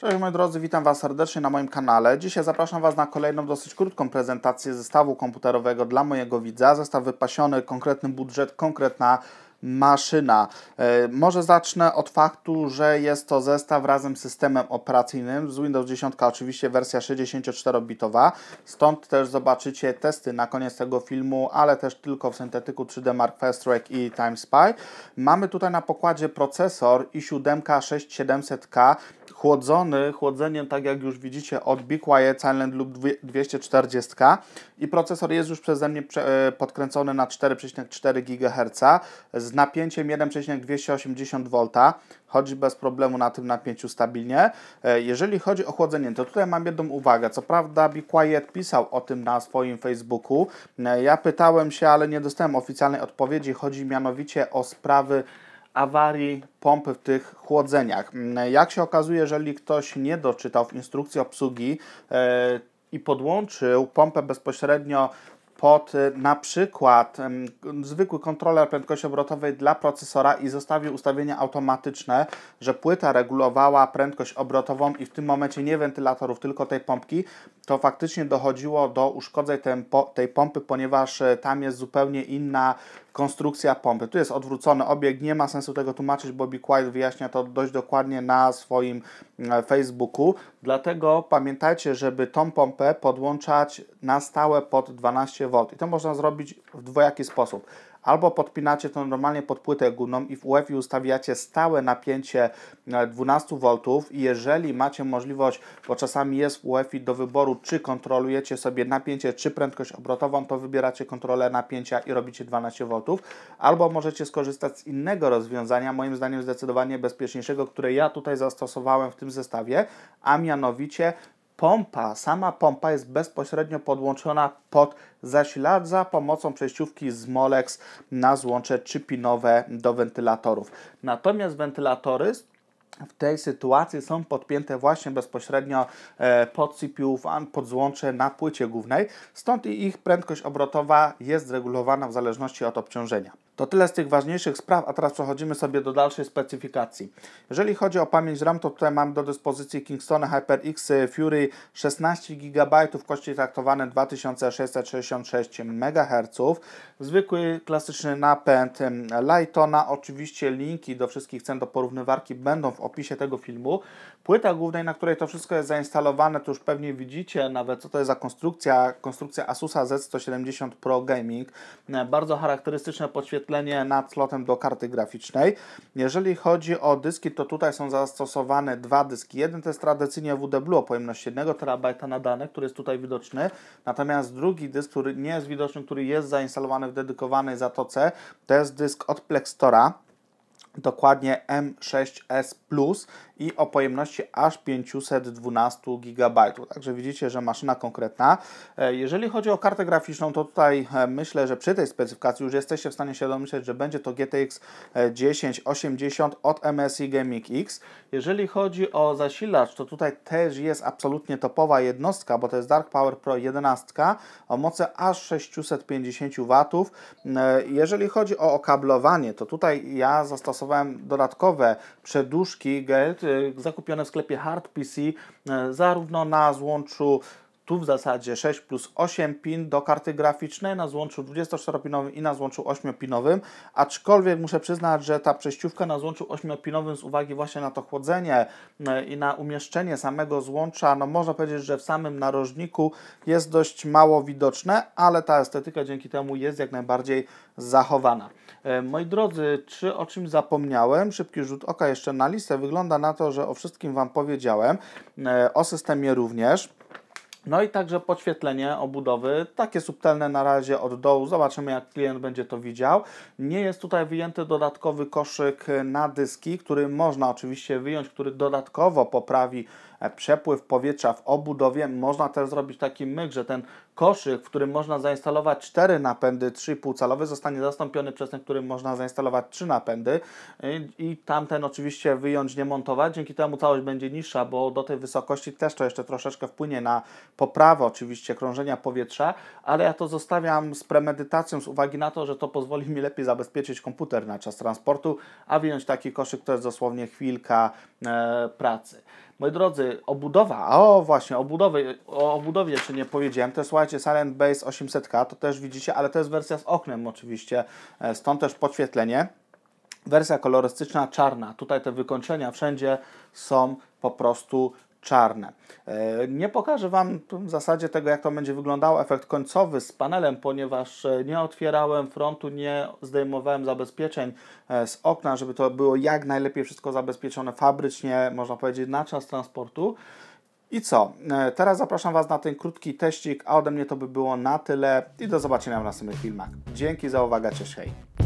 Cześć moi drodzy, witam Was serdecznie na moim kanale. Dzisiaj zapraszam Was na kolejną dosyć krótką prezentację zestawu komputerowego dla mojego widza. Zestaw wypasiony, konkretny budżet, konkretna maszyna. E, może zacznę od faktu, że jest to zestaw razem z systemem operacyjnym. Z Windows 10 oczywiście wersja 64-bitowa, stąd też zobaczycie testy na koniec tego filmu, ale też tylko w syntetyku 3D Mark Fast Track i Time Spy. Mamy tutaj na pokładzie procesor i 7 6700K chłodzony chłodzeniem, tak jak już widzicie, od Be Quiet Silent lub 240 i procesor jest już przeze mnie e, podkręcony na 4,4 GHz z napięciem 1,280 V. Chodzi bez problemu na tym napięciu stabilnie. E, jeżeli chodzi o chłodzenie, to tutaj mam jedną uwagę. Co prawda Be Quiet pisał o tym na swoim Facebooku. E, ja pytałem się, ale nie dostałem oficjalnej odpowiedzi. Chodzi mianowicie o sprawy awarii pompy w tych chłodzeniach. Mm, jak się okazuje, jeżeli ktoś nie doczytał w instrukcji obsługi e, i podłączył pompę bezpośrednio pod e, na przykład zwykły kontroler prędkości obrotowej dla procesora i zostawił ustawienia automatyczne, że płyta regulowała prędkość obrotową i w tym momencie nie wentylatorów, tylko tej pompki, to faktycznie dochodziło do uszkodzeń tej, pompy, ponieważ e, tam jest zupełnie inna konstrukcja pompy. Tu jest odwrócony obieg, nie ma sensu tego tłumaczyć, Bobby Quiet wyjaśnia to dość dokładnie na swoim e, Facebooku, dlatego pamiętajcie, żeby tą pompę podłączać na stałe pod 12V i to można zrobić w dwojaki sposób albo podpinacie to normalnie pod płytę gumną i w UEFI ustawiacie stałe napięcie 12V e, i jeżeli macie możliwość, bo czasami jest w UEFI do wyboru, czy kontrolujecie sobie napięcie, czy prędkość obrotową, to wybieracie kontrolę napięcia i robicie 12V, albo możecie skorzystać z innego rozwiązania, moim zdaniem zdecydowanie bezpieczniejszego, które ja tutaj zastosowałem w tym zestawie, a mianowicie pompa, sama pompa jest bezpośrednio podłączona pod zasilacz za pomocą przejściówki z Molex na złącze czypinowe do wentylatorów. Natomiast wentylatory w tej sytuacji są podpięte właśnie bezpośrednio e, pod CPU fan, pod złącze na płycie głównej, stąd ich prędkość obrotowa jest regulowana w zależności od obciążenia. To tyle z tych ważniejszych spraw, a teraz przechodzimy sobie do dalszej specyfikacji. Jeżeli chodzi o pamięć RAM, to tutaj mam do dyspozycji Kingston HyperX Fury 16 GB, kości traktowane 2666 MHz, zwykły klasyczny napęd Lightona, oczywiście linki do wszystkich cen do porównywarki będą w opisie tego filmu. Płyta głównej, na której to wszystko jest zainstalowane, to już pewnie widzicie nawet, co to jest za konstrukcja. Konstrukcja Asusa Z170 Pro Gaming. E, bardzo charakterystyczne podświetlenie nad slotem do karty graficznej. Jeżeli chodzi o dyski, to tutaj są zastosowane dwa dyski. Jeden to jest tradycyjnie WD Blue o pojemności 1 TB na dane, który jest tutaj widoczny. Natomiast drugi dysk, który nie jest widoczny, który jest zainstalowany w dedykowanej zatoce, to jest dysk od Plextora dokładnie M6S Plus i o pojemności aż 512 GB. Także widzicie, że maszyna konkretna. E, jeżeli chodzi o kartę graficzną, to tutaj e, myślę, że przy tej specyfikacji już jesteście w stanie się domyśleć, że będzie to GTX 1080 e, od MSI Gaming X. Jeżeli chodzi o zasilacz, to tutaj też jest absolutnie topowa jednostka, bo to jest Dark Power Pro 11 o mocy aż 650 W. Jeżeli chodzi o okablowanie, to tutaj ja zastosowałem dodatkowe przeduszki GELT, zakupione w sklepie Hard PC e, zarówno na złączu tu w zasadzie 6 plus 8 pin do karty graficznej na złączu 24-pinowym i na złączu 8-pinowym, aczkolwiek muszę przyznać, że ta przejściówka na złączu 8-pinowym z uwagi właśnie na to chłodzenie e, i na umieszczenie samego złącza, no można powiedzieć, że w samym narożniku jest dość mało widoczne, ale ta estetyka dzięki temu jest jak najbardziej zachowana. E, moi drodzy, czy o czymś zapomniałem? Szybki rzut oka jeszcze na listę. Wygląda na to, że o wszystkim Wam powiedziałem. E, o systemie również. No i także podświetlenie obudowy, takie subtelne na razie od dołu, zobaczymy jak klient będzie to widział. Nie jest tutaj wyjęty dodatkowy koszyk na dyski, który można oczywiście wyjąć, który dodatkowo poprawi e, przepływ powietrza w obudowie. Można też zrobić taki myk, że ten Koszyk, w którym można zainstalować 4 napędy 3,5 calowe zostanie zastąpiony przez ten, w którym można zainstalować 3 napędy i, i tamten oczywiście wyjąć, nie montować. Dzięki temu całość będzie niższa, bo do tej wysokości też to jeszcze troszeczkę wpłynie na poprawę oczywiście krążenia powietrza, ale ja to zostawiam z premedytacją z uwagi na to, że to pozwoli mi lepiej zabezpieczyć komputer na czas transportu, a wyjąć taki koszyk to jest dosłownie chwilka e, pracy. Moi drodzy, obudowa, a o właśnie, obudowy, o obudowie jeszcze nie powiedziałem, to jest, słuchajcie, Silent Base 800K, to też widzicie, ale to jest wersja z oknem oczywiście, e, stąd też podświetlenie. Wersja kolorystyczna czarna, tutaj te wykończenia wszędzie są po prostu czarne. E, nie pokażę Wam w zasadzie tego, jak to będzie wyglądał efekt końcowy z panelem, ponieważ e, nie otwierałem frontu, nie zdejmowałem zabezpieczeń e, z okna, żeby to było jak najlepiej wszystko zabezpieczone fabrycznie, można powiedzieć, na czas transportu. I co? Teraz zapraszam Was na ten krótki teścik, a ode mnie to by było na tyle i do zobaczenia w następnych filmach. Dzięki za uwagę, cześć, hej!